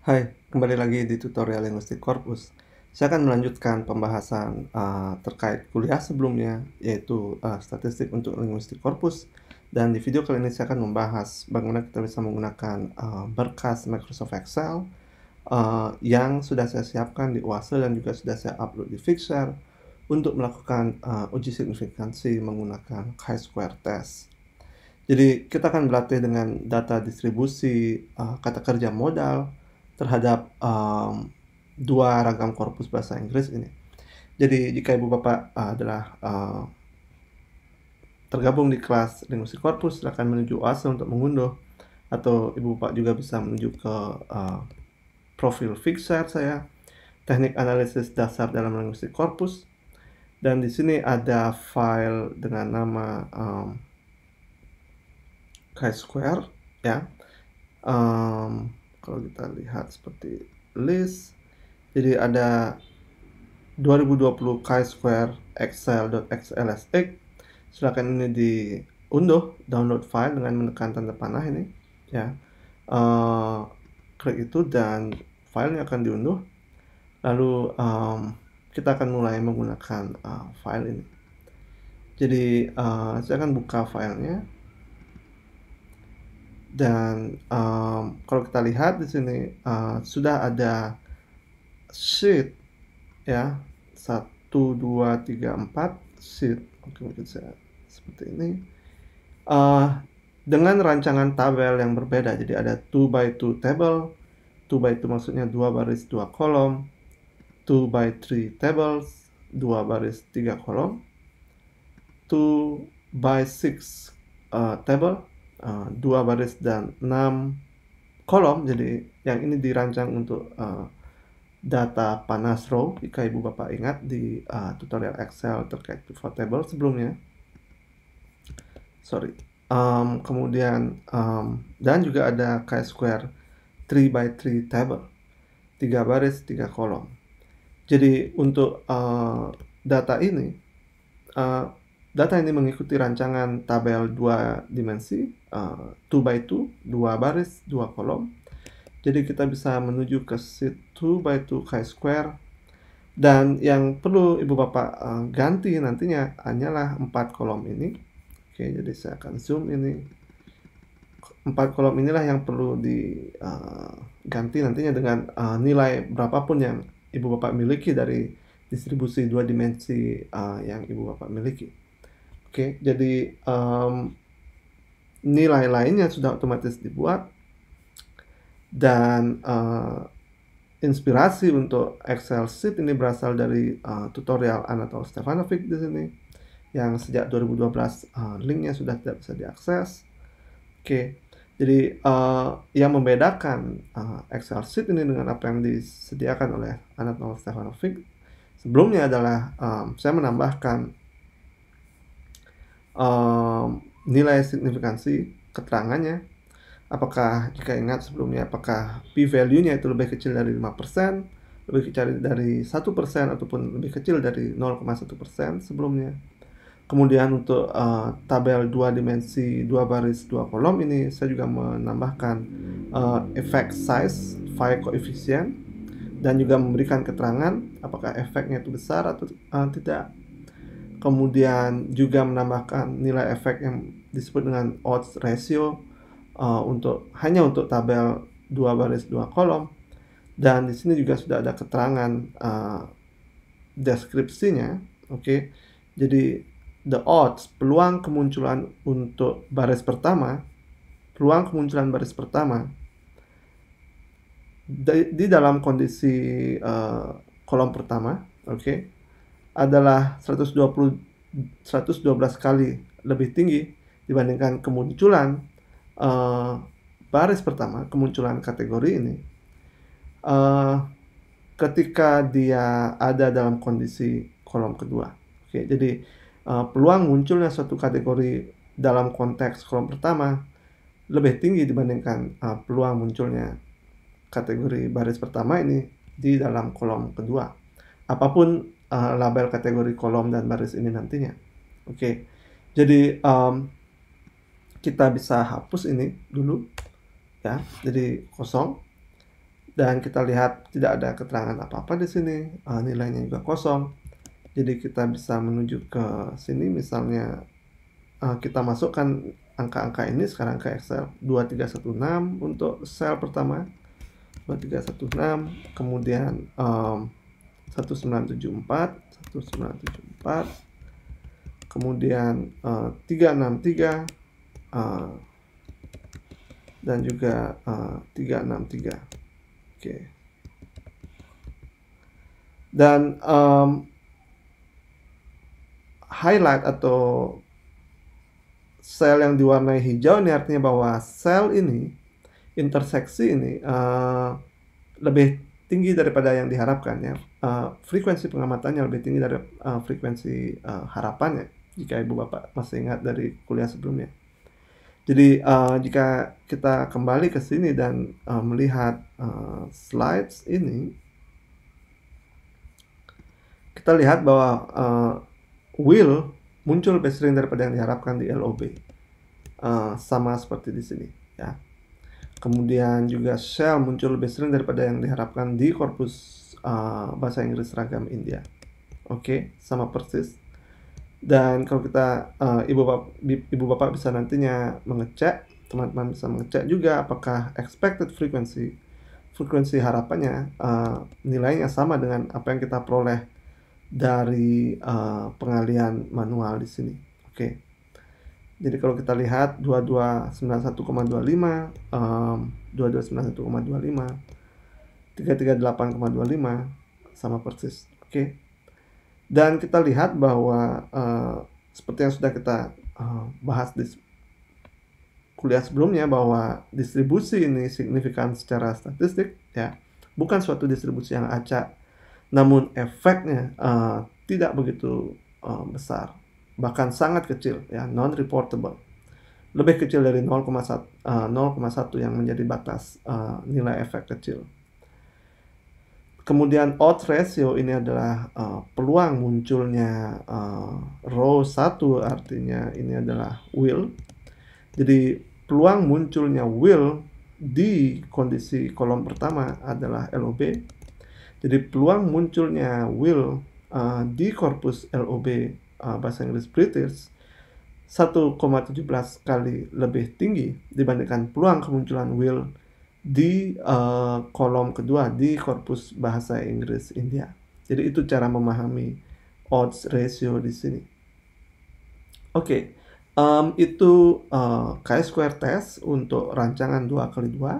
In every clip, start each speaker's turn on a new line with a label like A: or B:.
A: Hai, kembali lagi di tutorial Linguistik Corpus. Saya akan melanjutkan pembahasan uh, terkait kuliah sebelumnya, yaitu uh, statistik untuk linguistik corpus. Dan di video kali ini saya akan membahas bagaimana kita bisa menggunakan uh, berkas Microsoft Excel uh, yang sudah saya siapkan di UASL dan juga sudah saya upload di Fixer untuk melakukan uh, uji signifikansi menggunakan chi-square test. Jadi kita akan berlatih dengan data distribusi, uh, kata kerja modal, terhadap um, dua ragam korpus bahasa Inggris ini. Jadi jika ibu bapak uh, adalah uh, tergabung di kelas linguistik korpus, silakan menuju OASE untuk mengunduh atau ibu bapak juga bisa menuju ke uh, profil Fixer saya, teknik analisis dasar dalam linguistik korpus, dan di sini ada file dengan nama um, chi square ya. Um, kalau kita lihat seperti list jadi ada 2020 chi-square excel.xlsx silahkan ini diunduh download file dengan menekan tanda panah ini ya uh, klik itu dan filenya akan diunduh lalu um, kita akan mulai menggunakan uh, file ini jadi uh, saya akan buka filenya dan um, kalau kita lihat di sini uh, sudah ada sheet ya satu dua tiga empat sheet oke mungkin saya seperti ini uh, dengan rancangan tabel yang berbeda jadi ada two by two table two by two maksudnya dua baris dua kolom two by three tables dua baris tiga kolom two by six uh, table uh, dua baris dan enam kolom jadi yang ini dirancang untuk uh, data panas row jika ibu bapak ingat di uh, tutorial Excel terkait pivot table sebelumnya sorry um, kemudian um, dan juga ada chi-square 3 by 3 table tiga baris tiga kolom jadi untuk uh, data ini uh, Data ini mengikuti rancangan tabel dua dimensi, uh, eh, 2 by two dua baris, dua kolom. Jadi kita bisa menuju ke sheet two by two chi-square. Dan yang perlu Ibu Bapak uh, ganti nantinya hanyalah empat kolom ini. Oke, jadi saya akan zoom ini empat kolom inilah yang perlu diganti eh, uh, nantinya dengan uh, nilai berapapun yang ibu bapak miliki dari distribusi dua dimensi uh, yang ibu bapak miliki. Oke, jadi um, nilai lainnya sudah otomatis dibuat dan uh, inspirasi untuk Excel sheet ini berasal dari uh, tutorial Anatol Stefanovic di sini yang sejak 2012 uh, eh, linknya sudah tidak bisa diakses. Oke, okay. jadi uh, yang membedakan uh, Excel sheet ini dengan apa yang disediakan oleh Anatol Stefanovic sebelumnya adalah um, saya menambahkan uh, nilai signifikansi keterangannya apakah jika ingat sebelumnya apakah p value-nya itu lebih kecil dari 5% lebih kecil dari 1% ataupun lebih kecil dari 0,1% sebelumnya kemudian untuk uh, tabel dua dimensi dua baris dua kolom ini saya juga menambahkan uh, effect size phi coefficient dan juga memberikan keterangan apakah efeknya itu besar atau uh, tidak kemudian juga menambahkan nilai efek yang disebut dengan odds ratio uh, untuk hanya untuk tabel dua baris dua kolom dan di sini juga sudah ada keterangan uh, deskripsinya oke okay? jadi the odds peluang kemunculan untuk baris pertama peluang kemunculan baris pertama di, di dalam kondisi uh, kolom pertama oke okay? adalah 120 112 kali lebih tinggi dibandingkan kemunculan uh, baris pertama kemunculan kategori ini uh, ketika dia ada dalam kondisi kolom kedua. Oke, jadi uh, peluang munculnya suatu kategori dalam konteks kolom pertama lebih tinggi dibandingkan uh, peluang munculnya kategori baris pertama ini di dalam kolom kedua. Apapun uh, label kategori kolom dan baris ini nantinya. Oke, okay. jadi um, kita bisa hapus ini dulu, ya, jadi kosong. Dan kita lihat tidak ada keterangan apa-apa di sini, uh, nilainya juga kosong. Jadi kita bisa menuju ke sini, misalnya uh, kita masukkan angka-angka ini sekarang ke Excel 2316 untuk sel pertama 2316 kemudian um, 1974 1974 kemudian uh, 363 uh, dan juga uh, eh, 363 oke okay. dan um, highlight atau sel yang diwarnai hijau ini artinya bahwa sel ini interseksi ini uh, lebih tinggi daripada yang diharapkan ya. Uh, frekuensi pengamatannya lebih tinggi dari uh, frekuensi uh, harapannya jika ibu bapak masih ingat dari kuliah sebelumnya. Jadi uh, jika kita kembali ke sini dan uh, melihat uh, slides ini, kita lihat bahwa uh, will muncul lebih sering daripada yang diharapkan di LOB, uh, sama seperti di sini ya. Kemudian juga shell muncul lebih sering daripada yang diharapkan di korpus uh, bahasa Inggris seragam India. Oke, okay, sama persis. Dan kalau kita uh, ibu bapak ibu bapak bisa nantinya mengecek, teman-teman bisa mengecek juga apakah expected frequency frekuensi harapannya uh, nilainya sama dengan apa yang kita peroleh dari uh, pengalian manual di sini. Oke. Okay. Jadi kalau kita lihat 2291,25, um, 2291,25, 338,25 sama persis. Oke. Okay. Dan kita lihat bahwa uh, seperti yang sudah kita uh, bahas di kuliah sebelumnya bahwa distribusi ini signifikan secara statistik ya bukan suatu distribusi yang acak namun efeknya uh, tidak begitu uh, besar bahkan sangat kecil ya non reportable lebih kecil dari 0,1 uh, 0,1 yang menjadi batas uh, nilai efek kecil. Kemudian odds ratio ini adalah uh, peluang munculnya uh, row 1 artinya ini adalah will. Jadi peluang munculnya will di kondisi kolom pertama adalah LOB. Jadi peluang munculnya will uh, di korpus LOB uh, bahasa Inggris British 1,17 kali lebih tinggi dibandingkan peluang kemunculan will di uh, kolom kedua di korpus bahasa Inggris India. Jadi itu cara memahami odds ratio di sini. Oke, okay. um, itu uh, eh, chi-square test untuk rancangan dua kali dua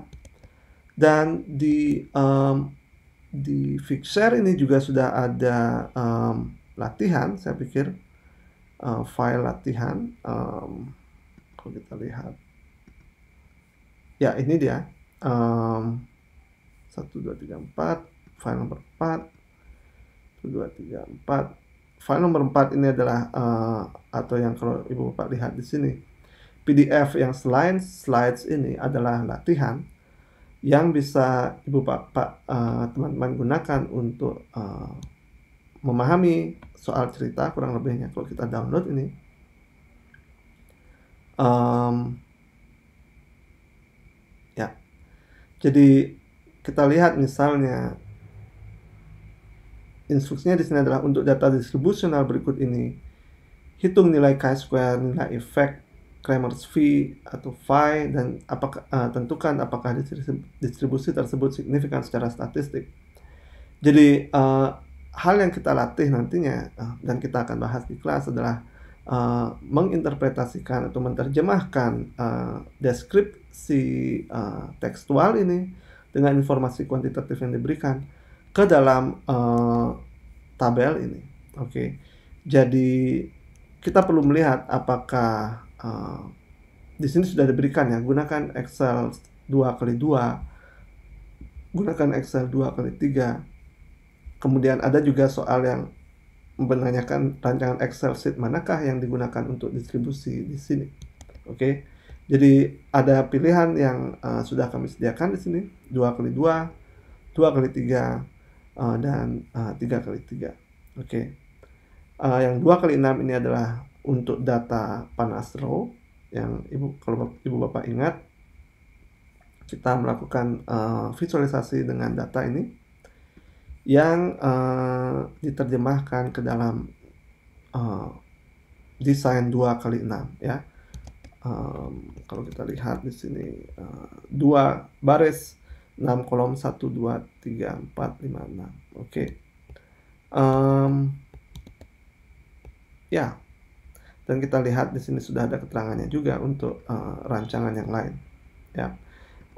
A: dan di um, di Fixer ini juga sudah ada um, latihan saya pikir uh, file latihan. Um, kalau kita lihat, ya ini dia. Um, 1, 2, 3, 4, file nomor 4, 1, 2, 3, 4. File nomor 4 ini adalah, uh, atau yang kalau Ibu Bapak lihat di sini, PDF yang selain slides ini adalah latihan yang bisa Ibu Bapak, eh, teman-teman uh, gunakan untuk uh, memahami soal cerita kurang lebihnya kalau kita download ini um, ya jadi kita lihat misalnya instruksinya di sini adalah untuk data distribusional berikut ini hitung nilai k square nilai efek, Kramer's V atau phi dan apakah eh, uh, tentukan apakah distribusi tersebut signifikan secara statistik. Jadi uh, hal yang kita latih nantinya eh, dan kita akan bahas di kelas adalah uh, menginterpretasikan atau menerjemahkan uh, deskripsi uh, tekstual ini dengan informasi kuantitatif yang diberikan ke dalam uh, tabel ini. Oke, okay. jadi kita perlu melihat apakah uh, di sini sudah diberikan ya gunakan Excel 2 kali 2 gunakan Excel 2 kali 3 Kemudian ada juga soal yang menanyakan rancangan Excel sheet manakah yang digunakan untuk distribusi di sini. Oke. Okay. Jadi ada pilihan yang uh, sudah kami sediakan di sini, 2 x 2, 2 x 3, uh, dan uh, 3 x 3. Oke. Okay. Uh, eh, yang 2 x 6 ini adalah untuk data panas row yang ibu kalau ibu bapak ingat kita melakukan uh, visualisasi dengan data ini yang uh, diterjemahkan ke dalam uh, desain dua kali enam ya. Um, kalau kita lihat di sini uh, baris 6 kolom satu dua tiga empat lima enam Oke. ya. Dan kita lihat di sini sudah ada keterangannya juga untuk uh, rancangan yang lain ya.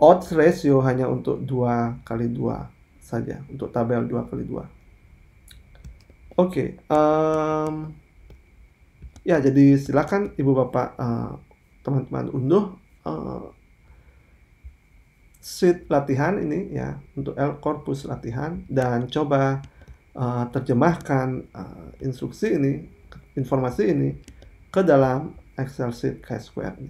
A: Odds ratio hanya untuk dua kali dua saja untuk tabel 2 kali 2 Oke, um, ya jadi silakan ibu bapak eh, teman-teman uh, unduh uh, sheet latihan ini ya untuk L corpus latihan dan coba uh, terjemahkan uh, instruksi ini informasi ini ke dalam Excel sheet chi ini.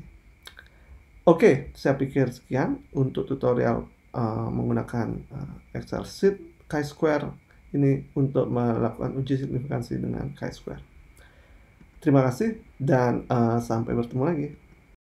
A: Oke, saya pikir sekian untuk tutorial Eh, menggunakan uh, Excel sheet chi-square ini untuk melakukan uji signifikansi dengan chi-square. Terima kasih dan uh, sampai bertemu lagi.